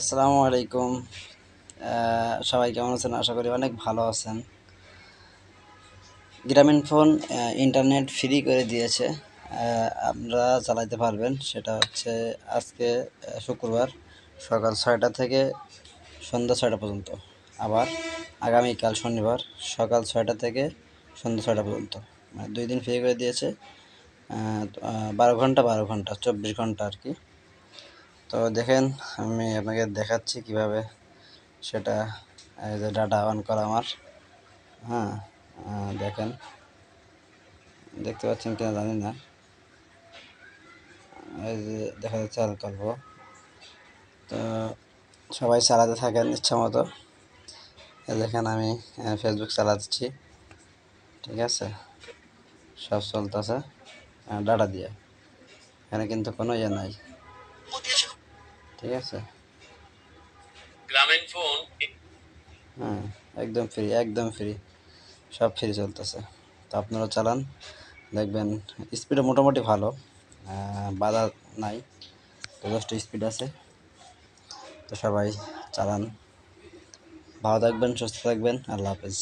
আসসালামু আলাইকুম সবাই কেমন আছেন আশা করি অনেক ভালো আছেন গ্রামীণ ফোন ইন্টারনেট ফ্রি করে দিয়েছে আপনারা চালাইতে পারবেন সেটা হচ্ছে আজকে শুক্রবার সকাল ছয়টা থেকে সন্ধ্যা ছয়টা পর্যন্ত আবার আগামীকাল শনিবার সকাল ছয়টা থেকে সন্ধ্যা ছয়টা পর্যন্ত মানে দুই দিন ফ্রি করে দিয়েছে বারো ঘন্টা বারো ঘন্টা চব্বিশ ঘন্টা আর কি তো দেখেন আমি আপনাকে দেখাচ্ছি কিভাবে সেটা এই যে ডাটা অন করা আমার হ্যাঁ দেখেন দেখতে পাচ্ছেন কিনা জানি না এই যে দেখা যাচ্ছে অল্প তো সবাই চালাতে থাকেন ইচ্ছা মতো দেখেন আমি ফেসবুক চালাচ্ছি ঠিক আছে সব চলতেছে ডাটা দিয়ে এখানে কিন্তু কোনো ইয়ে নাই ঠিক আছে গ্রামীণ ফোন হ্যাঁ একদম ফ্রি একদম ফ্রি সব ফ্রি চলতেছে তো আপনারা চালান দেখবেন স্পিডও মোটামুটি ভালো বাধা নাই যথেষ্ট স্পিড আছে তো সবাই চালান ভালো থাকবেন সুস্থ থাকবেন আল্লাহ হাফেজ